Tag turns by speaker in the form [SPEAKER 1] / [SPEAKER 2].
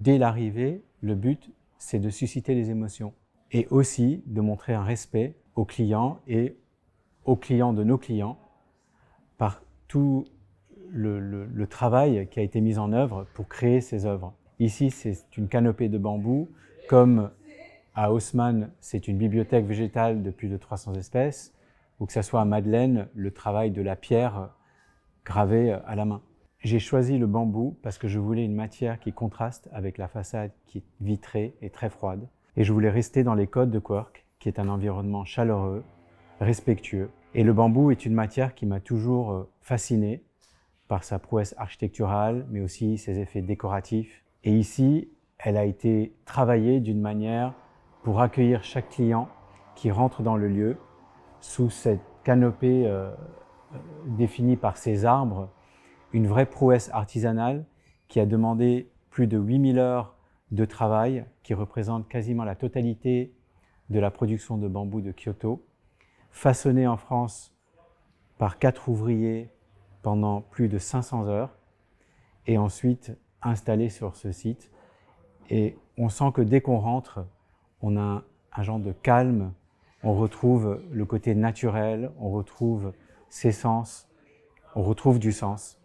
[SPEAKER 1] dès l'arrivée, le but, c'est de susciter les émotions et aussi de montrer un respect aux clients et aux clients de nos clients par tout le, travail qui a été mis en œuvre pour créer ces œuvres. Ici, c'est une canopée de bambou, comme à Haussmann, c'est une bibliothèque végétale de plus de 300 espèces, ou que ce soit à Madeleine, le travail de la pierre gravée à la main. J'ai choisi le bambou parce que je voulais une matière qui contraste avec la façade qui est vitrée et très froide. Et je voulais rester dans les codes de Quark, qui est un environnement chaleureux, respectueux. Et le bambou est une matière qui m'a toujours euh, fasciné par sa prouesse architecturale, mais aussi ses effets décoratifs. Et ici, elle a été travaillée d'une manière pour accueillir chaque client qui rentre dans le lieu sous cette canopée euh, euh, définie par ces arbres une vraie prouesse artisanale qui a demandé plus de 8000 heures de travail, qui représente quasiment la totalité de la production de bambou de Kyoto, façonnée en France par quatre ouvriers pendant plus de 500 heures, et ensuite installée sur ce site. Et on sent que dès qu'on rentre, on a un genre de calme, on retrouve le côté naturel, on retrouve ses sens, on retrouve du sens.